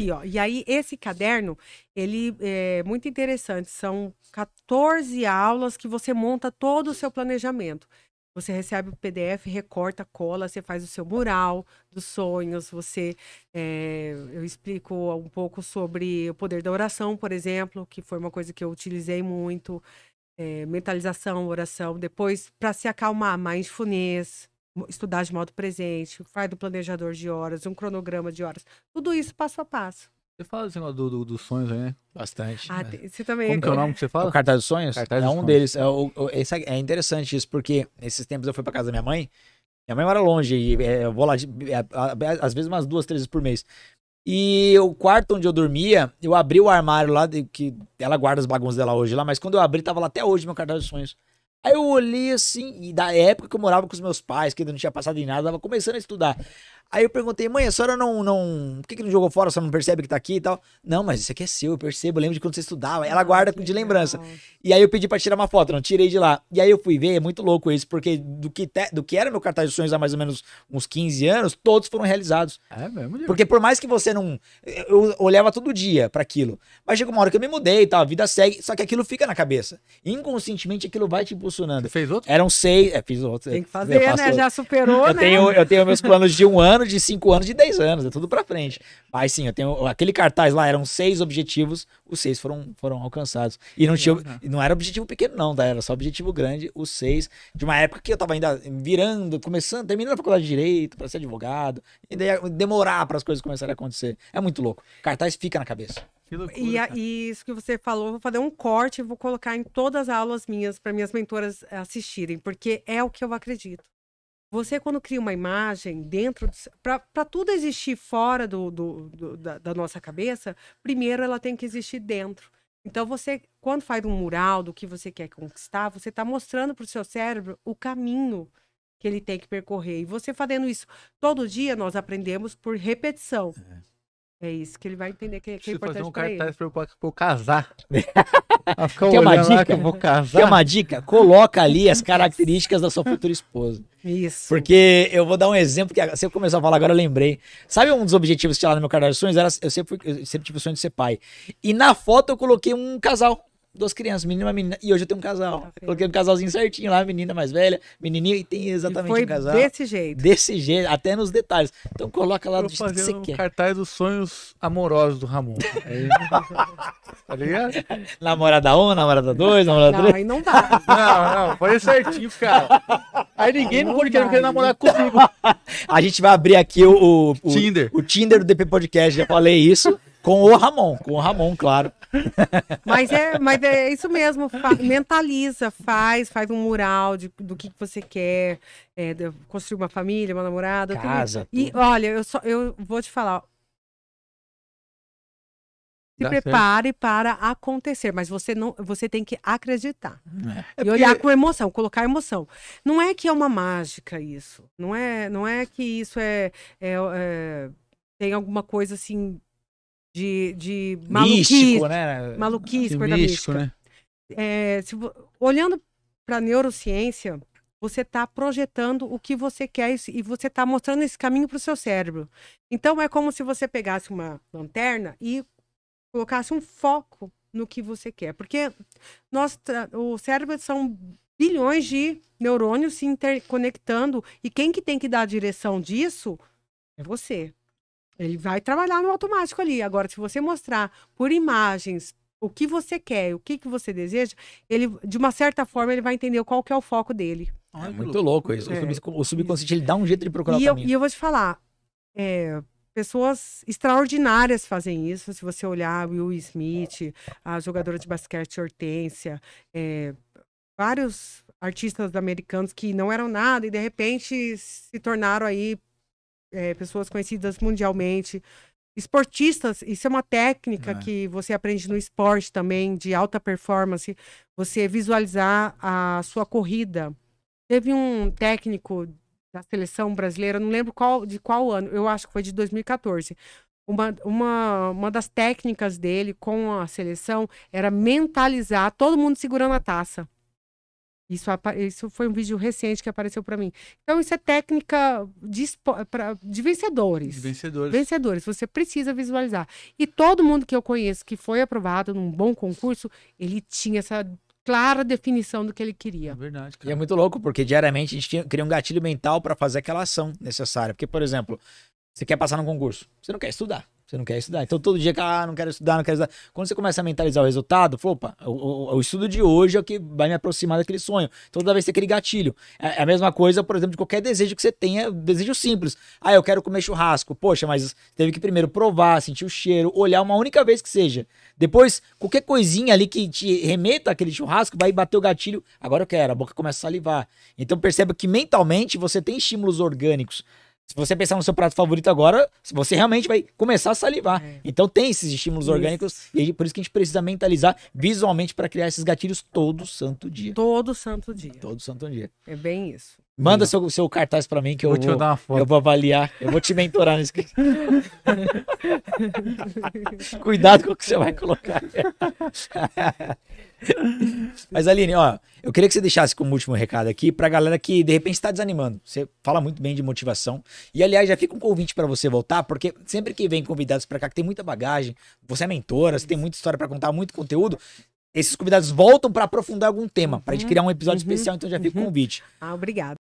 aqui, ó. E aí, esse caderno, ele é muito interessante. São 14 aulas que você monta todo o seu planejamento. Você recebe o PDF, recorta, cola, você faz o seu mural dos sonhos, você. É, eu explico um pouco sobre o poder da oração, por exemplo, que foi uma coisa que eu utilizei muito. É, mentalização, oração, depois para se acalmar, mindfulness, estudar de modo presente, faz do planejador de horas, um cronograma de horas. Tudo isso passo a passo. Você fala assim, do, do, dos sonhos aí, né? Bastante. Ah, né? você também. Como é o nome que você fala? É o cartaz dos sonhos? Cartaz é dos um sonhos. deles. É, o, o, é, é, interessante isso, porque esses tempos eu fui pra casa da minha mãe. Minha mãe mora longe, e é, eu vou lá, é, é, às vezes umas duas, três vezes por mês. E o quarto onde eu dormia, eu abri o armário lá, de, que ela guarda as bagunças dela hoje lá, mas quando eu abri, tava lá até hoje meu cartaz dos sonhos. Aí eu olhei assim, e da época que eu morava com os meus pais, que ainda não tinha passado em nada, tava começando a estudar. Aí eu perguntei, mãe, a senhora não. não por que, que não jogou fora? A senhora não percebe que tá aqui e tal? Não, mas isso aqui é seu, eu percebo, eu lembro de quando você estudava. Ela guarda de lembrança. E aí eu pedi pra tirar uma foto, não tirei de lá. E aí eu fui ver, é muito louco isso, porque do que, te, do que era meu cartaz de sonhos há mais ou menos uns 15 anos, todos foram realizados. É mesmo? Deus. Porque por mais que você não. Eu olhava todo dia para aquilo. Mas chega uma hora que eu me mudei e tal, a vida segue, só que aquilo fica na cabeça. Inconscientemente aquilo vai te tipo, funcionando. Você fez outro? Eram seis. É, fiz outro. Tem que fazer, né? Outro. Já superou, eu né? Tenho, eu tenho meus planos de um ano, de cinco anos, de dez anos. É tudo pra frente. Mas sim, eu tenho. Aquele cartaz lá eram seis objetivos, os seis foram, foram alcançados. E não tinha. Não era objetivo pequeno, não, tá? Era só objetivo grande, os seis. De uma época que eu tava ainda virando, começando, terminando a faculdade de Direito, pra ser advogado. E daí demorar para as coisas começarem a acontecer. É muito louco. Cartaz fica na cabeça. Loucura, e, a, e, isso que você falou, vou fazer um corte e vou colocar em todas as aulas minhas para minhas mentoras eh, assistirem, porque é o que eu acredito. Você, quando cria uma imagem dentro. Para tudo existir fora do, do, do da, da, nossa cabeça, primeiro ela tem que existir dentro. Então, você, quando faz um mural do que você quer conquistar, você está mostrando para o seu cérebro o caminho que ele tem que percorrer. E você fazendo isso todo dia, nós aprendemos por repetição. É. É isso, que ele vai entender que, é, que é importante fazer um pra cartaz pra eu, eu casar. Quer uma dica? Que eu vou casar. Quer uma dica? Coloca ali as características da sua futura esposa. Isso. Porque eu vou dar um exemplo que você começou a falar agora, eu lembrei. Sabe um dos objetivos que tinha lá no meu cartaz de sonhos? Era, eu, sempre fui, eu sempre tive o sonho de ser pai. E na foto eu coloquei um casal duas crianças, menina e uma menina. E hoje eu tenho um casal. Tá coloquei um casalzinho certinho lá, menina mais velha, menininho, e tem exatamente e foi um casal. Desse jeito. Desse jeito, até nos detalhes. Então coloca lá do jeito que você um quer. cartaz dos sonhos amorosos do Ramon. Aí... tá ligado? Namorada 1, um, namorada 2, namorada 3. Não, aí não dá. Não, não, foi certinho, cara. Aí ninguém não no podcast quer namorar comigo. A gente vai abrir aqui o, o, o Tinder. O Tinder do DP Podcast, já falei isso. Com o Ramon, com o Ramon, claro. Mas é, mas é isso mesmo, fa mentaliza, faz, faz um mural de, do que você quer, é, construir uma família, uma namorada. Casa. E olha, eu, só, eu vou te falar, se prepare certo. para acontecer, mas você não, você tem que acreditar é. é e é olhar porque... com emoção, colocar emoção. Não é que é uma mágica isso, não é, não é que isso é, é, é tem alguma coisa assim de, de maluquice, místico, né? Assim, maluquice, coisa místico, Né? É, se, olhando para neurociência, você está projetando o que você quer e você está mostrando esse caminho para o seu cérebro. Então é como se você pegasse uma lanterna e colocasse um foco no que você quer, porque nós, o cérebro são bilhões de neurônios se interconectando e quem que tem que dar a direção disso é você. Ele vai trabalhar no automático ali. Agora, se você mostrar por imagens o que você quer, o que, que você deseja, ele, de uma certa forma, ele vai entender qual que é o foco dele. é muito louco isso. É. O subconsciente, ele dá um jeito de procurar e o caminho. Eu, e eu vou te falar, é, pessoas extraordinárias fazem isso. Se você olhar Will Smith, a jogadora de basquete Hortência, é, vários artistas americanos que não eram nada e de repente se tornaram aí é, pessoas conhecidas mundialmente, esportistas, isso é uma técnica é. que você aprende no esporte também, de alta performance, você visualizar a sua corrida. Teve um técnico da seleção brasileira, não lembro qual, de qual ano, eu acho que foi de 2014. Uma, uma, uma das técnicas dele com a seleção era mentalizar todo mundo segurando a taça. Isso, isso foi um vídeo recente que apareceu para mim. Então, isso é técnica de, pra, de vencedores. De vencedores. Vencedores. Você precisa visualizar. E todo mundo que eu conheço que foi aprovado num bom concurso, ele tinha essa clara definição do que ele queria. É verdade. Cara. E é muito louco, porque diariamente a gente cria um gatilho mental para fazer aquela ação necessária. Porque, por exemplo, você quer passar num concurso, você não quer estudar. Você não quer estudar. Então todo dia, ah, não quero estudar, não quero estudar. Quando você começa a mentalizar o resultado, falou, opa, o, o, o, estudo de hoje é o que vai me aproximar daquele sonho. Então, toda vez tem aquele gatilho. É, é a mesma coisa, por exemplo, de qualquer desejo que você tenha, desejo simples. Ah, eu quero comer churrasco. Poxa, mas teve que primeiro provar, sentir o cheiro, olhar uma única vez que seja. Depois, qualquer coisinha ali que te remeta àquele churrasco vai bater o gatilho. Agora eu quero, a boca começa a salivar. Então perceba que mentalmente você tem estímulos orgânicos se você pensar no seu prato favorito agora, você realmente vai começar a salivar. É. Então tem esses estímulos isso. orgânicos e por isso que a gente precisa mentalizar visualmente para criar esses gatilhos todo santo dia. Todo santo dia. Todo santo dia. É bem isso. Manda seu, seu cartaz para mim que eu vou, vou, te dar uma foto. eu vou avaliar. Eu vou te mentorar nesse. Cuidado com o que você vai colocar. Mas Aline, ó, eu queria que você deixasse como último recado aqui pra galera que de repente está desanimando. Você fala muito bem de motivação. E aliás, já fica um convite para você voltar, porque sempre que vem convidados para cá que tem muita bagagem, você é mentora, você tem muita história para contar, muito conteúdo, esses convidados voltam para aprofundar algum tema, para gente uhum. criar um episódio uhum, especial, então já fica o uhum. convite. Ah, obrigado.